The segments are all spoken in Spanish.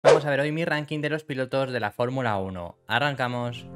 Vamos a ver hoy mi ranking de los pilotos de la Fórmula 1. Arrancamos.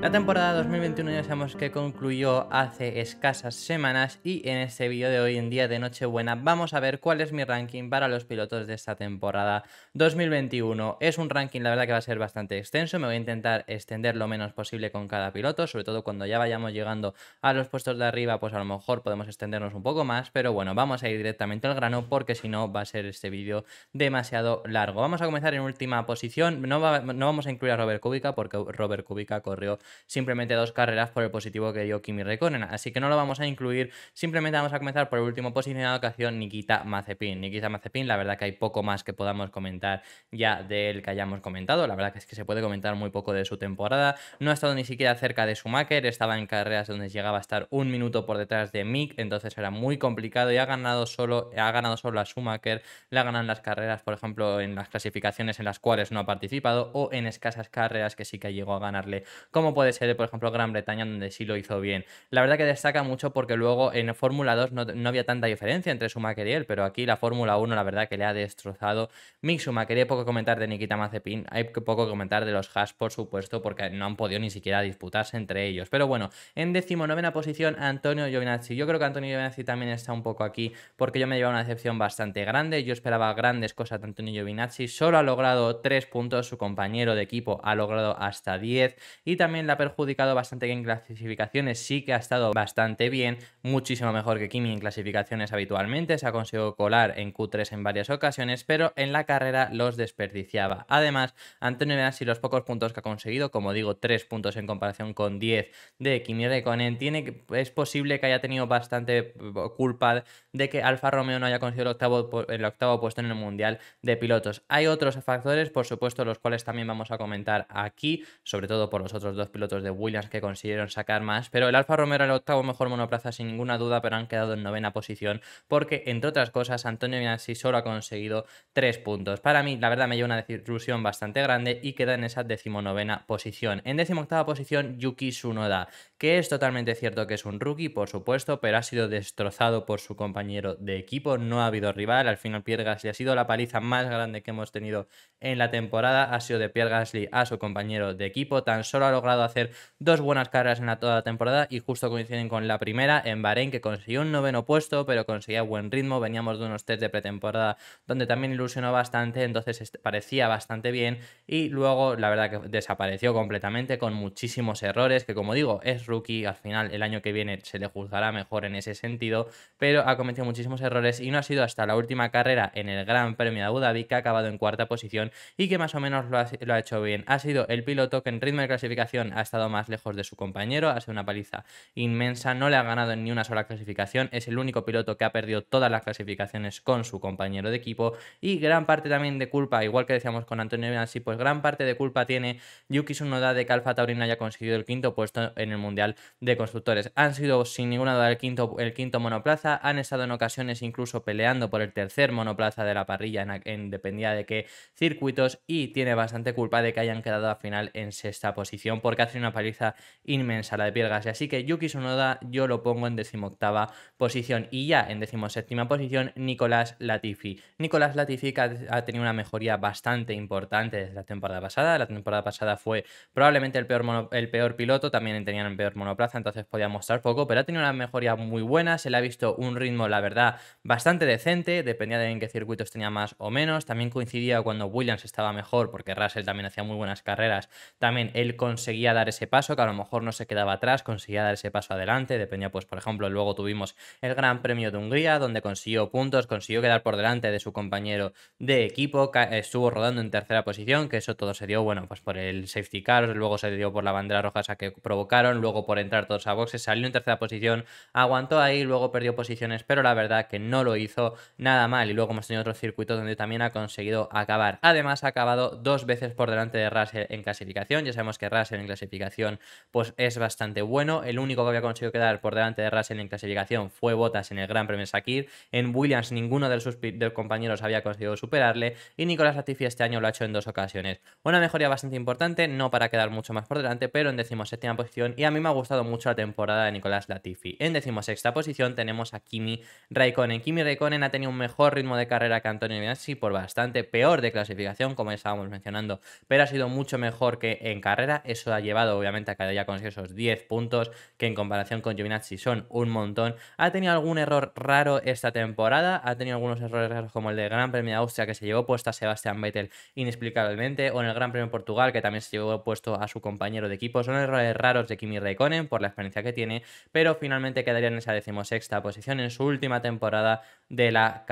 La temporada 2021 ya sabemos que concluyó hace escasas semanas y en este vídeo de hoy en día de Nochebuena vamos a ver cuál es mi ranking para los pilotos de esta temporada 2021. Es un ranking la verdad que va a ser bastante extenso, me voy a intentar extender lo menos posible con cada piloto, sobre todo cuando ya vayamos llegando a los puestos de arriba pues a lo mejor podemos extendernos un poco más, pero bueno, vamos a ir directamente al grano porque si no va a ser este vídeo demasiado largo. Vamos a comenzar en última posición, no, no vamos a incluir a Robert Kubica porque Robert Kubica corrió simplemente dos carreras por el positivo que dio Kimi Räikkönen, así que no lo vamos a incluir, simplemente vamos a comenzar por el último posicionado que ha sido Nikita Mazepin. Nikita Mazepin, la verdad que hay poco más que podamos comentar ya del que hayamos comentado, la verdad que es que se puede comentar muy poco de su temporada, no ha estado ni siquiera cerca de Schumacher, estaba en carreras donde llegaba a estar un minuto por detrás de Mick, entonces era muy complicado y ha ganado solo, ha ganado solo a Schumacher, le ha ganado en las carreras, por ejemplo, en las clasificaciones en las cuales no ha participado o en escasas carreras que sí que llegó a ganarle como puede ser, por ejemplo, Gran Bretaña, donde sí lo hizo bien. La verdad que destaca mucho porque luego en Fórmula 2 no, había tanta diferencia entre Schumacher y él, pero aquí la Fórmula 1 la verdad que le ha destrozado Mick Schumacher. Hay poco comentar de Nikita Mazepin, hay poco comentar de los Haas, por supuesto, porque no han podido ni siquiera disputarse entre ellos. Pero bueno, en decimonovena posición, Antonio Giovinazzi. Yo creo que Antonio Giovinazzi también está un poco aquí porque yo me llevaba una decepción bastante grande. Yo esperaba grandes cosas de Antonio Giovinazzi. Solo ha logrado 3 puntos, su compañero de equipo ha logrado hasta 10 y también ha perjudicado bastante bien en clasificaciones sí que ha estado bastante bien, muchísimo mejor que Kimi en clasificaciones habitualmente, se ha conseguido colar en Q3 en varias ocasiones, pero en la carrera los desperdiciaba. Además, Antonio y los pocos puntos que ha conseguido, como digo, tres puntos en comparación con 10 de Kimi Reconen, tiene, es posible que haya tenido bastante eh, culpa de que Alfa Romeo no haya conseguido el octavo, el octavo puesto en el Mundial de Pilotos. Hay otros factores, por supuesto, los cuales también vamos a comentar aquí, sobre todo por los otros dos pilotos otros de Williams que consiguieron sacar más, pero el Alfa Romero era el octavo mejor monoplaza sin ninguna duda, pero han quedado en novena posición porque, entre otras cosas, Antonio Minassi solo ha conseguido tres puntos. Para mí, la verdad, me lleva una desilusión bastante grande y queda en esa decimonovena posición. En decimoctava posición, Yuki Tsunoda, que es totalmente cierto que es un rookie, por supuesto, pero ha sido destrozado por su compañero de equipo, no ha habido rival, al final Pierre Gasly ha sido la paliza más grande que hemos tenido en la temporada, ha sido de Pierre Gasly a su compañero de equipo, tan solo ha logrado hacer dos buenas carreras en la toda temporada y justo coinciden con la primera en Bahrein, que consiguió un noveno puesto, pero conseguía buen ritmo. Veníamos de unos test de pretemporada donde también ilusionó bastante, entonces parecía bastante bien. Y luego, la verdad, que desapareció completamente con muchísimos errores, que como digo, es rookie. Al final, el año que viene se le juzgará mejor en ese sentido, pero ha cometido muchísimos errores y no ha sido hasta la última carrera en el Gran Premio de Abu Dhabi que ha acabado en cuarta posición y que más o menos lo ha, lo ha hecho bien. Ha sido el piloto que en ritmo de clasificación ha estado más lejos de su compañero, ha sido una paliza inmensa, no le ha ganado en ni una sola clasificación, es el único piloto que ha perdido todas las clasificaciones con su compañero de equipo y gran parte también de culpa, igual que decíamos con Antonio Bianchi, pues gran parte de culpa tiene Yuki Tsunoda de que Alfa Taurina haya conseguido el quinto puesto en el Mundial de Constructores. Han sido sin ninguna duda el quinto, el quinto monoplaza, han estado en ocasiones incluso peleando por el tercer monoplaza de la parrilla en, dependía de qué circuitos y tiene bastante culpa de que hayan quedado a final en sexta posición porque hace y una paliza inmensa la de Piergas. Así que Yuki Sonoda yo lo pongo en decimoctava posición y ya en decimoséptima posición Nicolás Latifi. Nicolás Latifi ha tenido una mejoría bastante importante desde la temporada pasada. La temporada pasada fue probablemente el peor, el peor piloto, también tenían el peor monoplaza, entonces podía mostrar poco, pero ha tenido una mejoría muy buena, se le ha visto un ritmo, la verdad, bastante decente, dependía de en qué circuitos tenía más o menos, también coincidía cuando Williams estaba mejor, porque Russell también hacía muy buenas carreras, también él conseguía dar ese paso, que a lo mejor no se quedaba atrás, conseguía dar ese paso adelante, dependía pues por ejemplo, luego tuvimos el Gran Premio de Hungría, donde consiguió puntos, consiguió quedar por delante de su compañero de equipo, estuvo rodando en tercera posición, que eso todo se dio, bueno, pues por el safety car, luego se dio por la bandera roja esa que provocaron, luego por entrar todos a boxes, salió en tercera posición, aguantó ahí, luego perdió posiciones, pero la verdad que no lo hizo nada mal, y luego hemos tenido otro circuito donde también ha conseguido acabar. Además, ha acabado dos veces por delante de Russell en clasificación, ya sabemos que Russell en clasificación clasificación, pues es bastante bueno. El único que había conseguido quedar por delante de Russell en clasificación fue Bottas en el Gran Premio Sakir. En Williams ninguno de sus compañeros había conseguido superarle y Nicolás Latifi este año lo ha hecho en dos ocasiones. Una mejoría bastante importante, no para quedar mucho más por delante, pero en decimoséptima posición y a mí me ha gustado mucho la temporada de Nicolás Latifi. En decimosexta posición tenemos a Kimi Raikkonen. Kimi Raikkonen ha tenido un mejor ritmo de carrera que Antonio Vinassi por bastante peor de clasificación, como estábamos mencionando, pero ha sido mucho mejor que en carrera, eso ayer llevado obviamente a ya con esos 10 puntos, que en comparación con Giovinazzi son un montón. Ha tenido algún error raro esta temporada, ha tenido algunos errores raros como el del Gran Premio de Austria que se llevó puesto a Sebastian Vettel inexplicablemente, o en el Gran Premio de Portugal que también se llevó puesto a su compañero de equipo. Son errores raros de Kimi Raikkonen por la experiencia que tiene, pero finalmente quedaría en esa decimosexta posición en su última temporada de la,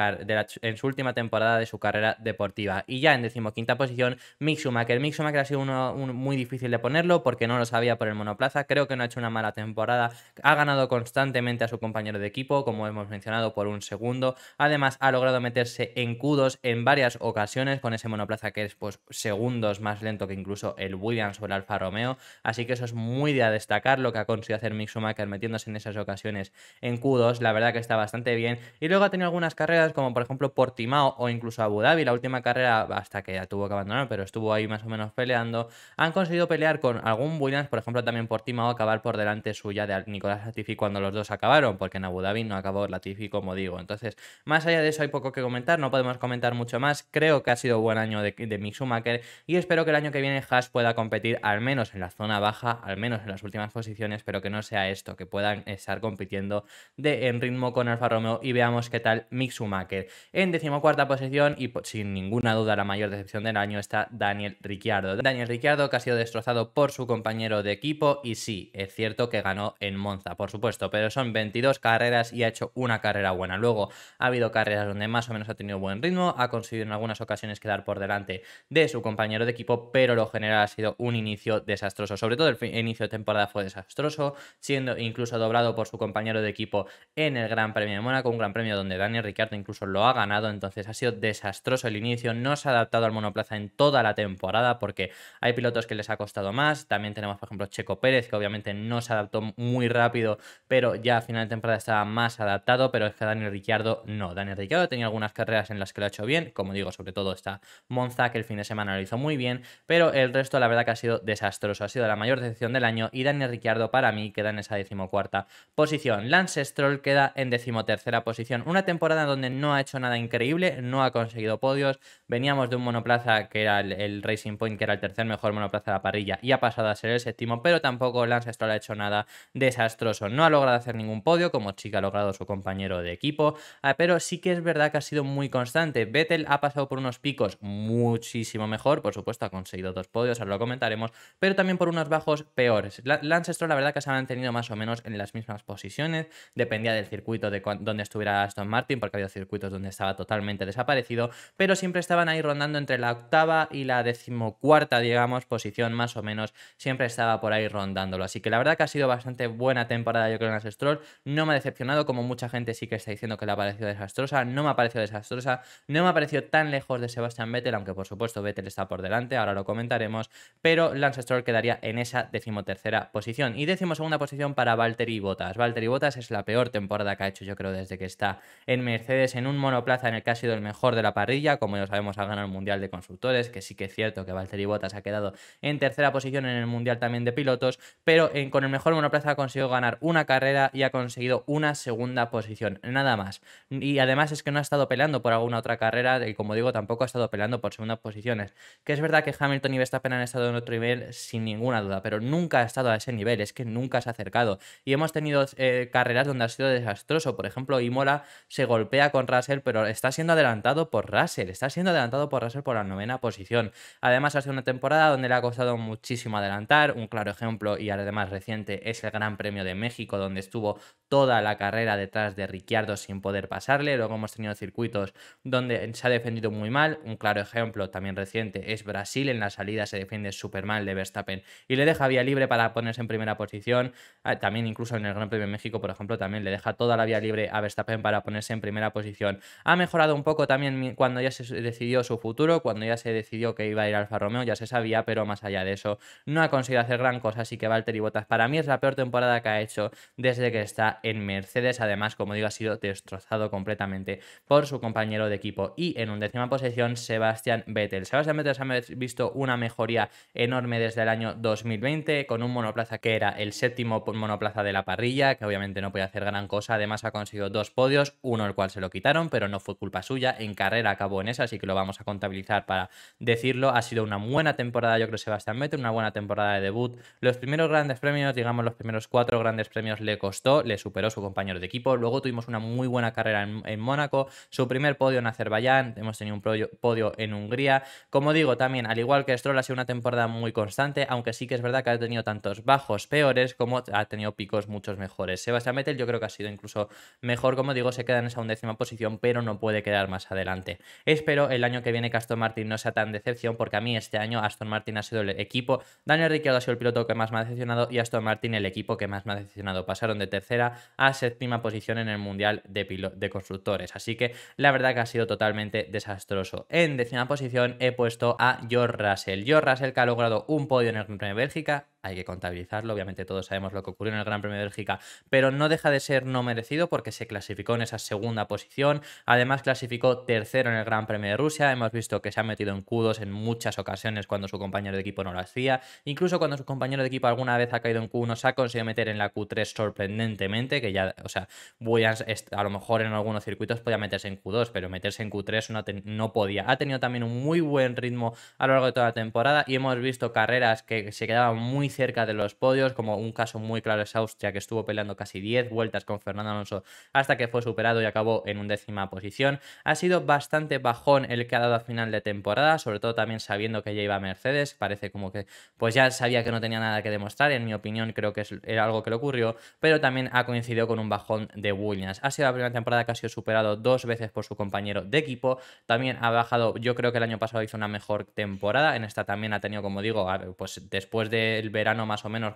en su última temporada de su carrera deportiva. Y ya en decimoquinta posición, Mick Schumacher. Mick Schumacher ha sido uno, muy difícil de ponerlo porque no lo sabía por el monoplaza. Creo que no ha hecho una mala temporada. Ha ganado constantemente a su compañero de equipo, como hemos mencionado, por un segundo. Además, ha logrado meterse en cudos en varias ocasiones con ese monoplaza que es pues, segundos más lento que incluso el Williams o el Alfa Romeo. Así que eso es muy de destacar lo que ha conseguido hacer Mick Schumacher metiéndose en esas ocasiones en cudos La verdad que está bastante bien. Y luego ha tenido algunas carreras, como por ejemplo por Portimao o incluso Abu Dhabi, la última carrera hasta que ya tuvo que abandonar, pero estuvo ahí más o menos peleando, han conseguido pelear con algún Williams, por ejemplo también por Timao, acabar por delante suya de Nicolás Latifi cuando los dos acabaron, porque en Abu Dhabi no acabó Latifi, como digo. Entonces, más allá de eso hay poco que comentar, no podemos comentar mucho más. Creo que ha sido buen año de, de Mick Schumacher y espero que el año que viene Haas pueda competir al menos en la zona baja, al menos en las últimas posiciones, pero que no sea esto, que puedan estar compitiendo en ritmo con Alfa Romeo y veamos qué tal genial En decimocuarta posición y sin ninguna duda la mayor decepción del año está Daniel Ricciardo. Daniel Ricciardo que ha sido destrozado por su compañero de equipo y sí, es cierto que ganó en Monza, por supuesto, pero son 22 carreras y ha hecho una carrera buena. Luego ha habido carreras donde más o menos ha tenido buen ritmo, ha conseguido en algunas ocasiones quedar por delante de su compañero de equipo, pero lo general ha sido un inicio desastroso. Sobre todo el inicio de temporada fue desastroso, siendo incluso doblado por su compañero de equipo en el Gran Premio de Mónaco, un Gran Premio donde Daniel Daniel Ricciardo incluso lo ha ganado, entonces ha sido desastroso el inicio, no se ha adaptado al monoplaza en toda la temporada porque hay pilotos que les ha costado más, también tenemos por ejemplo Checo Pérez que obviamente no se adaptó muy rápido, pero ya a final de temporada estaba más adaptado, pero es que Daniel Ricciardo no, Daniel Ricciardo tenía algunas carreras en las que lo ha hecho bien, como digo, sobre todo esta Monza que el fin de semana lo hizo muy bien, pero el resto la verdad que ha sido desastroso, ha sido la mayor decepción del año y Daniel Ricciardo para mí queda en esa decimocuarta posición, Lance Stroll queda en decimotercera posición, una temporada temporada donde no ha hecho nada increíble, no ha conseguido podios. Veníamos de un monoplaza que era el, Racing Point, que era el tercer mejor monoplaza de la parrilla, y ha pasado a ser el séptimo, pero tampoco Lance Stroll ha hecho nada desastroso. No ha logrado hacer ningún podio, como Chica ha logrado su compañero de equipo, ah, pero sí que es verdad que ha sido muy constante. Vettel ha pasado por unos picos muchísimo mejor, por supuesto, ha conseguido dos podios, ahora lo comentaremos, pero también por unos bajos peores. Lance Stroll, la verdad que se ha mantenido más o menos en las mismas posiciones, dependía del circuito de donde estuviera Aston Martin Martin, porque había circuitos donde estaba totalmente desaparecido, pero siempre estaban ahí rondando entre la octava y la decimocuarta, digamos, posición más o menos, siempre estaba por ahí rondándolo. Así que la verdad que ha sido bastante buena temporada yo creo en Stroll, no me ha decepcionado, como mucha gente sí que está diciendo que le ha parecido desastrosa, no me ha parecido desastrosa, no me ha parecido tan lejos de Sebastian Vettel, aunque por supuesto Vettel está por delante, ahora lo comentaremos, pero Lance Stroll quedaría en esa decimotercera posición. Y decimosegunda posición para Valtteri Bottas. Valtteri Bottas es la peor temporada que ha hecho yo creo desde que está en Mercedes en un monoplaza en el que ha sido el mejor de la parrilla, como ya sabemos ha ganado el Mundial de Constructores, que sí que es cierto que Valtteri Bottas ha quedado en tercera posición en el Mundial también de pilotos, pero con el mejor monoplaza ha conseguido ganar una carrera y ha conseguido una segunda posición, nada más. Y además es que no ha estado peleando por alguna otra carrera y como digo tampoco ha estado peleando por segundas posiciones, que es verdad que Hamilton y Verstappen han estado en otro nivel sin ninguna duda, pero nunca ha estado a ese nivel, es que nunca se ha acercado. Y hemos tenido eh, carreras donde ha sido desastroso, por ejemplo, Imola se golpea con Russell, pero está siendo adelantado por Russell, está siendo adelantado por Russell por la novena posición. Además, hace una temporada donde le ha costado muchísimo adelantar, un claro ejemplo y además reciente es el Gran Premio de México, donde estuvo toda la carrera detrás de Ricciardo sin poder pasarle, luego hemos tenido circuitos donde se ha defendido muy mal, un claro ejemplo también reciente es Brasil, en la salida se defiende súper mal de Verstappen y le deja vía libre para ponerse en primera posición, ah, también incluso en el Gran Premio de México, por ejemplo, también le deja toda la vía libre a Verstappen para ponerse en primera posición. Ha mejorado un poco también cuando ya se decidió su futuro, cuando ya se decidió que iba a ir al Alfa Romeo, ya se sabía, pero más allá de eso, no ha conseguido hacer gran cosa, así que Valtteri Bottas para mí es la peor temporada que ha hecho desde que está en Mercedes. Además, como digo, ha sido destrozado completamente por su compañero de equipo. Y en décima posición, Sebastian Vettel. Sebastian Vettel se ha visto una mejoría enorme desde el año 2020 con un monoplaza que era el séptimo monoplaza de la parrilla, que obviamente no podía hacer gran cosa. Además, ha conseguido dos podios, el cual se lo quitaron, pero no fue culpa suya. En carrera acabó en esa, así que lo vamos a contabilizar para decirlo. Ha sido una buena temporada, yo creo, Sebastián Vettel, una buena temporada de debut. Los primeros grandes premios, digamos, los primeros cuatro grandes premios le costó, le superó su compañero de equipo. Luego tuvimos una muy buena carrera en, Mónaco, su primer podio en Azerbaiyán, hemos tenido un podio en Hungría. Como digo, también, al igual que Stroll, ha sido una temporada muy constante, aunque sí que es verdad que ha tenido tantos bajos peores como ha tenido picos muchos mejores. Sebastián Vettel yo creo que ha sido incluso mejor, como digo, se queda en una décima posición, pero no puede quedar más adelante. Espero el año que viene que Aston Martin no sea tan decepción, porque a mí este año Aston Martin ha sido el equipo, Daniel Ricciardo ha sido el piloto que más me ha decepcionado y Aston Martin el equipo que más me ha decepcionado. Pasaron de tercera a séptima posición en el Mundial de, de Constructores, así que la verdad que ha sido totalmente desastroso. En décima posición he puesto a George Russell. George Russell que ha logrado un podio en el Gran Premio de Bélgica, hay que contabilizarlo. Obviamente todos sabemos lo que ocurrió en el Gran Premio de Bélgica, pero no deja de ser no merecido porque se clasificó en esa segunda posición. Además clasificó tercero en el Gran Premio de Rusia. Hemos visto que se ha metido en Q2 en muchas ocasiones cuando su compañero de equipo no lo hacía. Incluso cuando su compañero de equipo alguna vez ha caído en Q1 se ha conseguido meter en la Q3 sorprendentemente, que ya, o sea, Williams a lo mejor en algunos circuitos podía meterse en Q2, pero meterse en Q3 no podía. Ha tenido también un muy buen ritmo a lo largo de toda la temporada y hemos visto carreras que se quedaban muy cerca de los podios, como un caso muy claro es Austria, que estuvo peleando casi 10 vueltas con Fernando Alonso hasta que fue superado y acabó en décima posición. Ha sido bastante bajón el que ha dado a final de temporada, sobre todo también sabiendo que ya iba Mercedes, parece como que pues ya sabía que no tenía nada que demostrar, en mi opinión creo que era algo que le ocurrió, pero también ha coincidido con un bajón de Williams. Ha sido la primera temporada que ha sido superado dos veces por su compañero de equipo, también ha bajado, yo creo que el año pasado hizo una mejor temporada, en esta también ha tenido, como digo, pues después del verano más o menos,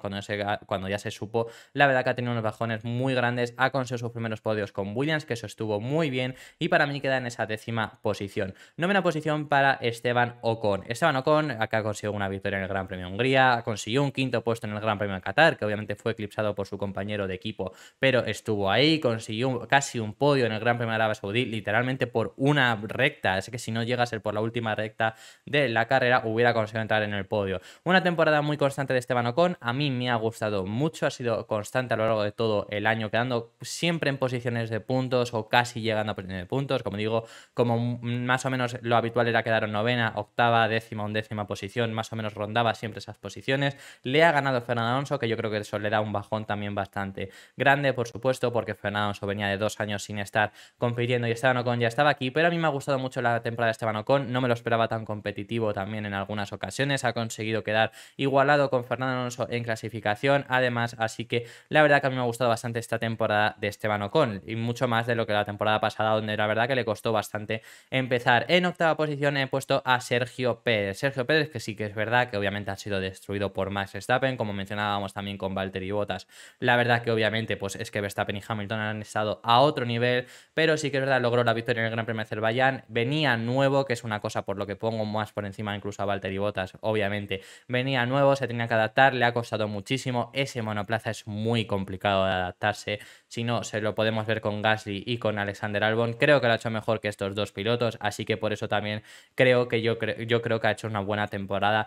cuando, ya se supo, la verdad que ha tenido unos bajones muy grandes, ha conseguido sus primeros podios con Williams, que eso estuvo muy bien, y para mí queda en esa décima posición. Novena posición para Esteban Ocon. Esteban Ocon acá consiguió una victoria en el Gran Premio de Hungría, consiguió un quinto puesto en el Gran Premio de Qatar, que obviamente fue eclipsado por su compañero de equipo, pero estuvo ahí, consiguió casi un podio en el Gran Premio de Arabia Saudí, literalmente por una recta, así que si no llega a ser por la última recta de la carrera, hubiera conseguido entrar en el podio. Una temporada muy constante de este Esteban Ocon. A mí me ha gustado mucho, ha sido constante a lo largo de todo el año, quedando siempre en posiciones de puntos o casi llegando a posiciones de puntos. Como digo, como más o menos lo habitual era quedar en novena, octava, décima, undécima posición, más o menos rondaba siempre esas posiciones. Le ha ganado Fernando Alonso, que yo creo que eso le da un bajón también bastante grande, por supuesto, porque Fernando Alonso venía de dos años sin estar compitiendo y Esteban Ocon ya estaba aquí, pero a mí me ha gustado mucho la temporada de Esteban Ocon, no me lo esperaba tan competitivo también en algunas ocasiones, ha conseguido quedar igualado con Fernando en clasificación, además, así que la verdad que a mí me ha gustado bastante esta temporada de Esteban Ocon y mucho más de lo que la temporada pasada, donde la verdad que le costó bastante empezar. En octava posición he puesto a Sergio Pérez. Sergio Pérez, que sí que es verdad que obviamente ha sido destruido por Max Verstappen, como mencionábamos también con Valtteri Bottas. La verdad que obviamente pues es que Verstappen y Hamilton han estado a otro nivel, pero sí que es verdad, logró la victoria en el Gran Premio de Azerbaiyán. Venía nuevo, que es una cosa por lo que pongo más por encima incluso a Valtteri Bottas, obviamente. Venía nuevo, se tenía que adaptar le ha costado muchísimo. Ese monoplaza es muy complicado de adaptarse. Si no, se lo podemos ver con Gasly y con Alexander Albon. Creo que lo ha hecho mejor que estos dos pilotos, así que por eso también creo que yo, yo creo que ha hecho una buena temporada.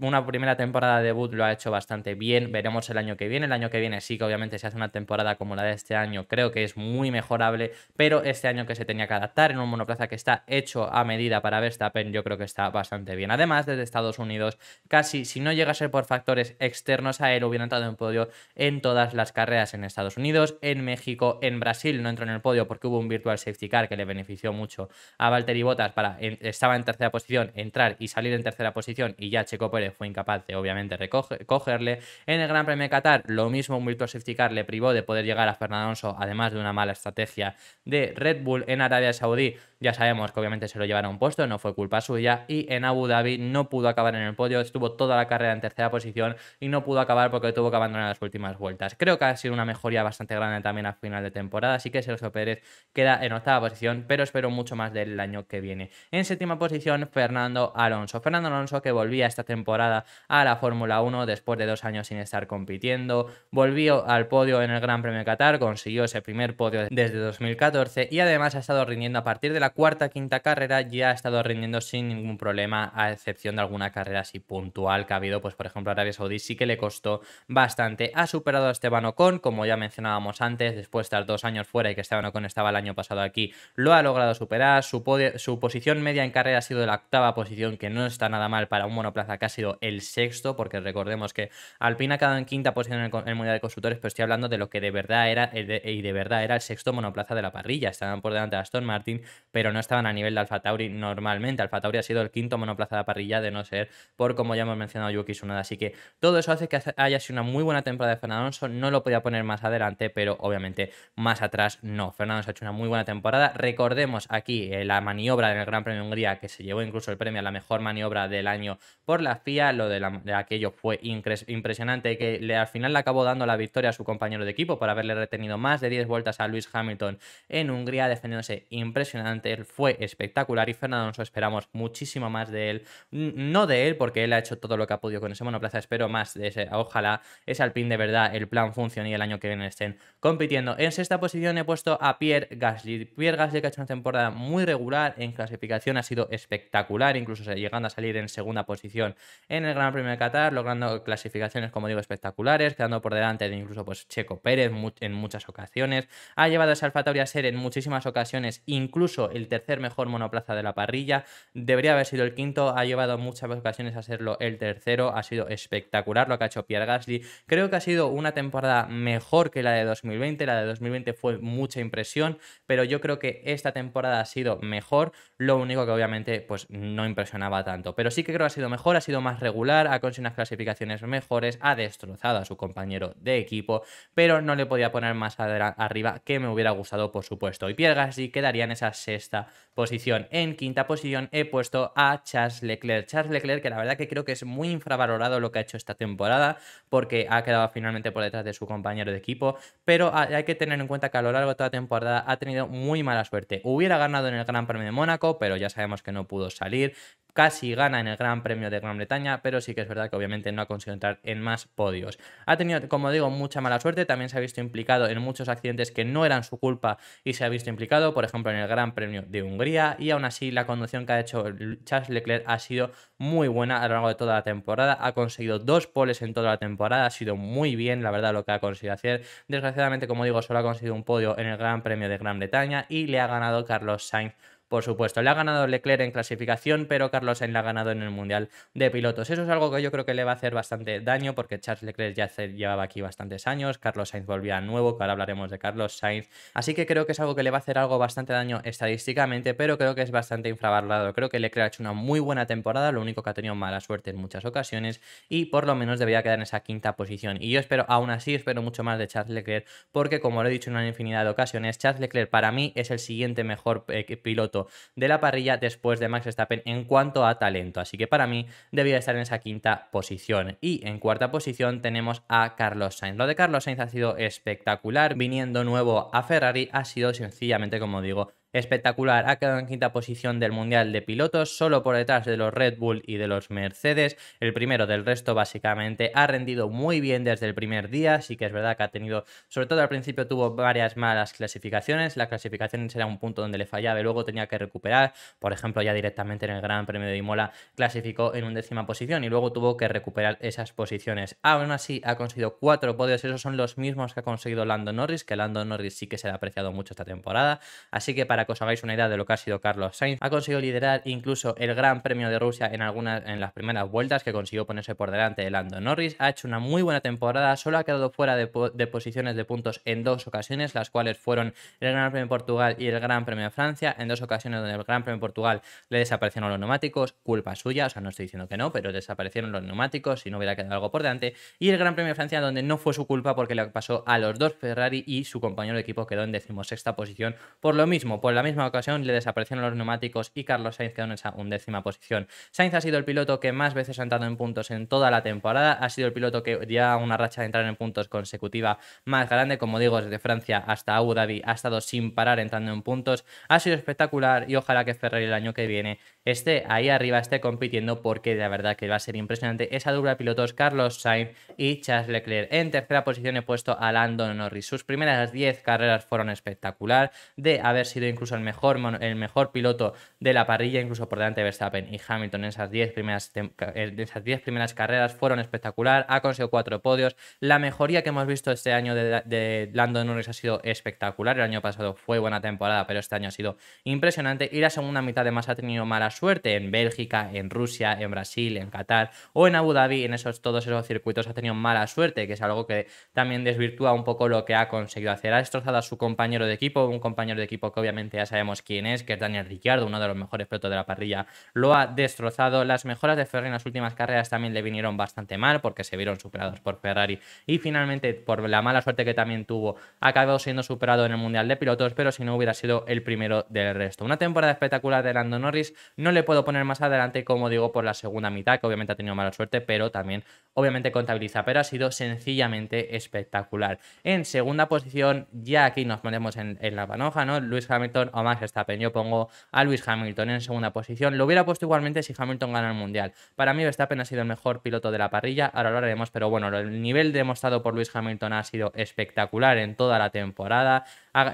Una primera temporada de debut lo ha hecho bastante bien. Veremos el año que viene. El año que viene sí que obviamente se hace una temporada como la de este año, creo que es muy mejorable, pero este año que se tenía que adaptar en un monoplaza que está hecho a medida para Verstappen, yo creo que está bastante bien. Además, desde Estados Unidos, casi si no llega a ser por factor externos a él hubieran entrado en podio en todas las carreras en Estados Unidos, en México, en Brasil no entró en el podio porque hubo un virtual safety car que le benefició mucho a Valtteri Bottas para estaba en tercera posición, entrar y salir en tercera posición y ya Checo Pérez fue incapaz de obviamente recogerle. En el Gran Premio de Qatar lo mismo, un virtual safety car le privó de poder llegar a Fernando Alonso además de una mala estrategia de Red Bull en Arabia Saudí. Ya sabemos que obviamente se lo llevaron a un puesto, no fue culpa suya y en Abu Dhabi no pudo acabar en el podio, estuvo toda la carrera en tercera posición y no pudo acabar porque tuvo que abandonar las últimas vueltas. Creo que ha sido una mejoría bastante grande también a final de temporada, así que Sergio Pérez queda en octava posición, pero espero mucho más del año que viene. En séptima posición, Fernando Alonso. Fernando Alonso que volvía esta temporada a la Fórmula 1 después de dos años sin estar compitiendo, volvió al podio en el Gran Premio Qatar, consiguió ese primer podio desde 2014 y además ha estado rindiendo a partir de la cuarta, quinta carrera, ya ha estado rindiendo sin ningún problema, a excepción de alguna carrera así puntual que ha habido, pues por ejemplo Arabia Saudí sí que le costó bastante. Ha superado a Esteban Ocon, como ya mencionábamos antes, después de estar dos años fuera y que Esteban Ocon estaba el año pasado aquí, lo ha logrado superar. Su, su posición media en carrera ha sido la octava posición, que no está nada mal para un monoplaza que ha sido el sexto, porque recordemos que Alpina ha en quinta posición en el, Mundial de Constructores, pero estoy hablando de lo que de verdad era eh, y de verdad era el sexto monoplaza de la parrilla. Estaban por delante de Aston Martin, pero no estaban a nivel de Alfa Tauri normalmente. Alfa Tauri ha sido el quinto monoplaza de la parrilla, de no ser por, como ya hemos mencionado, Yuki Tsunoda. Así que todo eso hace que haya sido una muy buena temporada de Fernando Alonso. No lo podía poner más adelante, pero obviamente más atrás no. Fernando Alonso ha hecho una muy buena temporada. Recordemos aquí eh, la maniobra en el Gran Premio de Hungría, que se llevó incluso el premio a la mejor maniobra del año por la FIA. Lo de, aquello fue impresionante, que al final le acabó dando la victoria a su compañero de equipo por haberle retenido más de 10 vueltas a Lewis Hamilton en Hungría, defendiéndose impresionante. Fue espectacular y Fernando Alonso esperamos muchísimo más de él. No de él, porque él ha hecho todo lo que ha podido con ese monoplaza espero más de ese, ojalá ese Alpine de verdad el plan funcione y el año que viene estén compitiendo. En sexta posición he puesto a Pierre Gasly. Pierre Gasly que ha hecho una temporada muy regular en clasificación, ha sido espectacular, incluso llegando a salir en segunda posición en el Gran Premio de Qatar, logrando clasificaciones, como digo, espectaculares, quedando por delante de incluso pues, Checo Pérez en muchas ocasiones. Ha llevado a esa a ser en muchísimas ocasiones incluso el tercer mejor monoplaza de la parrilla. Debería haber sido el quinto, ha llevado muchas ocasiones a serlo el tercero, ha sido espectacular espectacular lo que ha hecho Pierre Gasly. Creo que ha sido una temporada mejor que la de 2020. La de 2020 fue mucha impresión, pero yo creo que esta temporada ha sido mejor. Lo único que obviamente pues no impresionaba tanto. Pero sí que creo que ha sido mejor, ha sido más regular, ha conseguido unas clasificaciones mejores, ha destrozado a su compañero de equipo, pero no le podía poner más arriba que me hubiera gustado, por supuesto. Y Pierre Gasly quedaría en esa sexta posición. En quinta posición he puesto a Charles Leclerc. Charles Leclerc, que la verdad que creo que es muy infravalorado lo que ha hecho esta temporada, porque ha quedado finalmente por detrás de su compañero de equipo, pero hay que tener en cuenta que a lo largo de toda la temporada ha tenido muy mala suerte. Hubiera ganado en el Gran Premio de Mónaco, pero ya sabemos que no pudo salir casi gana en el Gran Premio de Gran Bretaña, pero sí que es verdad que obviamente no ha conseguido entrar en más podios. Ha tenido, como digo, mucha mala suerte, también se ha visto implicado en muchos accidentes que no eran su culpa y se ha visto implicado, por ejemplo, en el Gran Premio de Hungría y aún así la conducción que ha hecho Charles Leclerc ha sido muy buena a lo largo de toda la temporada, ha conseguido dos poles en toda la temporada, ha sido muy bien, la verdad, lo que ha conseguido hacer. Desgraciadamente, como digo, solo ha conseguido un podio en el Gran Premio de Gran Bretaña y le ha ganado Carlos Sainz por supuesto. Le ha ganado Leclerc en clasificación, pero Carlos Sainz le ha ganado en el Mundial de Pilotos. Eso es algo que yo creo que le va a hacer bastante daño porque Charles Leclerc ya llevaba aquí bastantes años, Carlos Sainz volvía nuevo, que ahora hablaremos de Carlos Sainz. Así que creo que es algo que le va a hacer algo bastante daño estadísticamente, pero creo que es bastante infravalorado. Creo que Leclerc ha hecho una muy buena temporada, lo único que ha tenido mala suerte en muchas ocasiones y por lo menos debería quedar en esa quinta posición. Y yo espero, aún así, espero mucho más de Charles Leclerc porque como lo he dicho en una infinidad de ocasiones, Charles Leclerc para mí es el siguiente mejor eh, piloto de la parrilla después de Max Verstappen en cuanto a talento. Así que para mí debía estar en esa quinta posición. Y en cuarta posición tenemos a Carlos Sainz. Lo de Carlos Sainz ha sido espectacular. Viniendo nuevo a Ferrari ha sido sencillamente, como digo, espectacular. Ha quedado en quinta posición del Mundial de Pilotos, solo por detrás de los Red Bull y de los Mercedes. El primero del resto básicamente ha rendido muy bien desde el primer día, sí que es verdad que ha tenido, sobre todo al principio tuvo varias malas clasificaciones, la clasificación era un punto donde le fallaba y luego tenía que recuperar, por ejemplo ya directamente en el Gran Premio de Imola clasificó en décima posición y luego tuvo que recuperar esas posiciones. Aún así ha conseguido cuatro podios, esos son los mismos que ha conseguido Lando Norris, que Lando Norris sí que se ha apreciado mucho esta temporada, así que para que os hagáis una idea de lo que ha sido Carlos Sainz. Ha conseguido liderar incluso el Gran Premio de Rusia en algunas en las primeras vueltas que consiguió ponerse por delante de Lando Norris. Ha hecho una muy buena temporada, solo ha quedado fuera de, posiciones de puntos en dos ocasiones, las cuales fueron el Gran Premio de Portugal y el Gran Premio de Francia. En dos ocasiones donde el Gran Premio de Portugal le desaparecieron los neumáticos, culpa suya, o sea, no estoy diciendo que no, pero desaparecieron los neumáticos Y no hubiera quedado algo por delante. Y el Gran Premio de Francia donde no fue su culpa porque le pasó a los dos Ferrari y su compañero de equipo quedó en decimosexta posición por lo mismo, por la misma ocasión le desaparecieron los neumáticos y Carlos Sainz quedó en esa undécima posición. Sainz ha sido el piloto que más veces ha entrado en puntos en toda la temporada, ha sido el piloto que lleva una racha de entrar en puntos consecutiva más grande, como digo, desde Francia hasta Abu Dhabi ha estado sin parar entrando en puntos, ha sido espectacular y ojalá que Ferrari el año que viene esté ahí arriba, esté compitiendo, porque de verdad que va a ser impresionante esa dupla de pilotos Carlos Sainz y Charles Leclerc. En tercera posición he puesto a Lando Norris. Sus primeras 10 carreras fueron espectacular, de haber sido incluso el mejor, el mejor piloto de la parrilla, incluso por delante de Verstappen y Hamilton en esas 10 primeras, eh, primeras carreras fueron espectacular, ha conseguido cuatro podios. La mejoría que hemos visto este año de, de Norris ha sido espectacular. El año pasado fue buena temporada, pero este año ha sido impresionante. Y la segunda mitad además ha tenido malas suerte en Bélgica, en Rusia, en Brasil, en Qatar o en Abu Dhabi, en esos, todos esos circuitos ha tenido mala suerte, que es algo que también desvirtúa un poco lo que ha conseguido hacer. Ha destrozado a su compañero de equipo, un compañero de equipo que obviamente ya sabemos quién es, que es Daniel Ricciardo, uno de los mejores pilotos de la parrilla, lo ha destrozado. Las mejoras de Ferrari en las últimas carreras también le vinieron bastante mal porque se vieron superados por Ferrari y finalmente por la mala suerte que también tuvo, ha acabado siendo superado en el Mundial de Pilotos, pero si no hubiera sido el primero del resto. Una temporada espectacular de Lando Norris, no le puedo poner más adelante, como digo, por la segunda mitad, que obviamente ha tenido mala suerte, pero también obviamente contabiliza, pero ha sido sencillamente espectacular. En segunda posición, ya aquí nos ponemos en, la panoja, ¿no? Luis Hamilton o Max Verstappen. Yo pongo a Luis Hamilton en segunda posición. Lo hubiera puesto igualmente si Hamilton gana el Mundial. Para mí Verstappen ha sido el mejor piloto de la parrilla, ahora lo haremos, pero bueno, el nivel demostrado por Luis Hamilton ha sido espectacular en toda la temporada.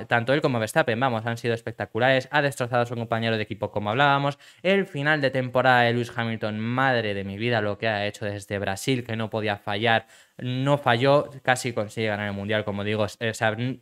Tanto él como Verstappen, vamos, han sido espectaculares. Ha destrozado a su compañero de equipo, como hablábamos. El final de temporada de Lewis Hamilton, madre de mi vida, lo que ha hecho desde Brasil, que no podía fallar, no falló, casi consigue ganar el mundial, como digo, eh,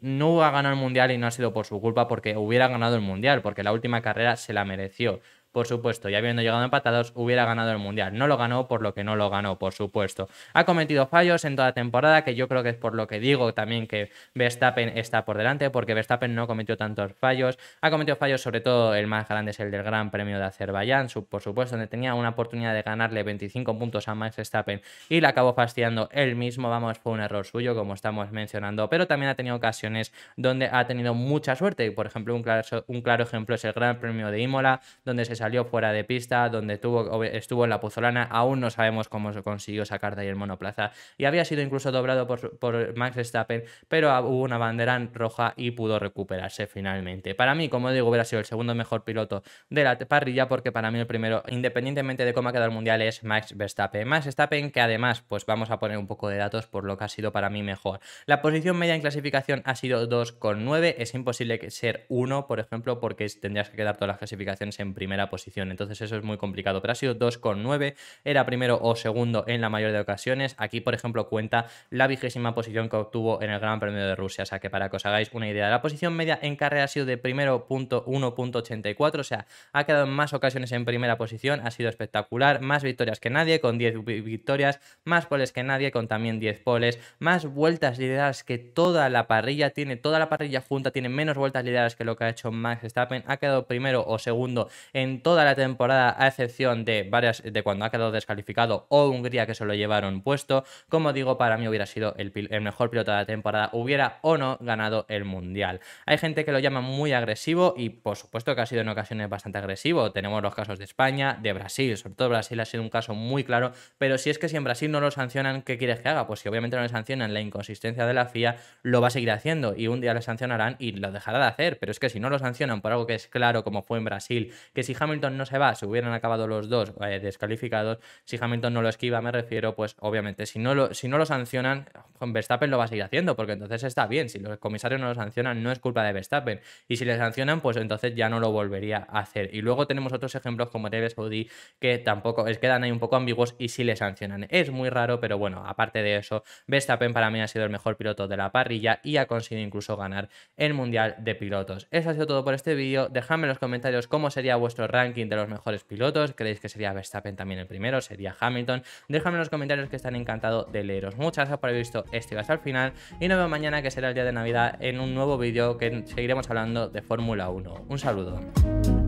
no ha ganado el mundial y no ha sido por su culpa porque hubiera ganado el mundial, porque la última carrera se la mereció por supuesto, y habiendo llegado empatados, hubiera ganado el Mundial. No lo ganó por lo que no lo ganó, por supuesto. Ha cometido fallos en toda temporada, que yo creo que es por lo que digo también que Verstappen está por delante, porque Verstappen no cometió tantos fallos. Ha cometido fallos, sobre todo el más grande es el del Gran Premio de Azerbaiyán, por supuesto, donde tenía una oportunidad de ganarle 25 puntos a Max Verstappen y la acabó fastidiando él mismo. Vamos, fue un error suyo, como estamos mencionando, pero también ha tenido ocasiones donde ha tenido mucha suerte. Por ejemplo, un claro, un claro ejemplo es el Gran Premio de Imola, donde se salió fuera de pista, donde tuvo, estuvo en la puzolana, aún no sabemos cómo se consiguió sacar de ahí el monoplaza. Y había sido incluso doblado por, Max Verstappen, pero hubo una bandera roja y pudo recuperarse finalmente. Para mí, como digo, hubiera sido el segundo mejor piloto de la parrilla, porque para mí el primero, independientemente de cómo ha quedado el mundial, es Max Verstappen. Max Verstappen, que además, pues vamos a poner un poco de datos por lo que ha sido para mí mejor. La posición media en clasificación ha sido 2,9. Es imposible ser 1, por ejemplo, porque tendrías que quedar todas las clasificaciones en primera posición. Entonces eso es muy complicado. Pero ha sido 2,9. Era primero o segundo en la mayoría de ocasiones. Aquí, por ejemplo, cuenta la vigésima posición que obtuvo en el Gran Premio de Rusia. O sea que para que os hagáis una idea, la posición media en carrera ha sido de primero punto 1.84. O sea, ha quedado en más ocasiones en primera posición. Ha sido espectacular. Más victorias que nadie, con 10 victorias. Más poles que nadie, con también 10 poles. Más vueltas lideradas que toda la parrilla. Tiene toda la parrilla junta. Tiene menos vueltas lideradas que lo que ha hecho Max Verstappen. Ha quedado primero o segundo en toda la temporada, a excepción de varias de cuando ha quedado descalificado o Hungría que se lo llevaron puesto. Como digo, para mí hubiera sido el, mejor piloto de la temporada, hubiera o no ganado el Mundial. Hay gente que lo llama muy agresivo y por supuesto que ha sido en ocasiones bastante agresivo. Tenemos los casos de España, de Brasil, sobre todo Brasil ha sido un caso muy claro, pero si es que si en Brasil no lo sancionan, ¿qué quieres que haga? Pues si obviamente no le sancionan la inconsistencia de la FIA, lo va a seguir haciendo y un día le sancionarán y lo dejará de hacer, pero es que si no lo sancionan por algo que es claro como fue en Brasil, que si jamás Hamilton no se va, se hubieran acabado los dos eh, descalificados. Si Hamilton no lo esquiva, me refiero, pues obviamente, si no lo, si no lo sancionan, Verstappen lo va a seguir haciendo, porque entonces está bien. Si los comisarios no lo sancionan, no es culpa de Verstappen. Y si le sancionan, pues entonces ya no lo volvería a hacer. Y luego tenemos otros ejemplos como davis Audi, que tampoco es, quedan ahí un poco ambiguos y si le sancionan. Es muy raro, pero bueno, aparte de eso, Verstappen para mí ha sido el mejor piloto de la parrilla y ha conseguido incluso ganar el Mundial de Pilotos. Eso ha sido todo por este vídeo. Dejadme en los comentarios cómo sería vuestro ranking de los mejores pilotos. ¿Creéis que sería Verstappen también el primero? ¿Sería Hamilton? Déjame en los comentarios que están encantado de leeros. Muchas gracias por haber visto este video hasta el final y nos vemos mañana que será el día de Navidad en un nuevo vídeo que seguiremos hablando de Fórmula 1. Un saludo.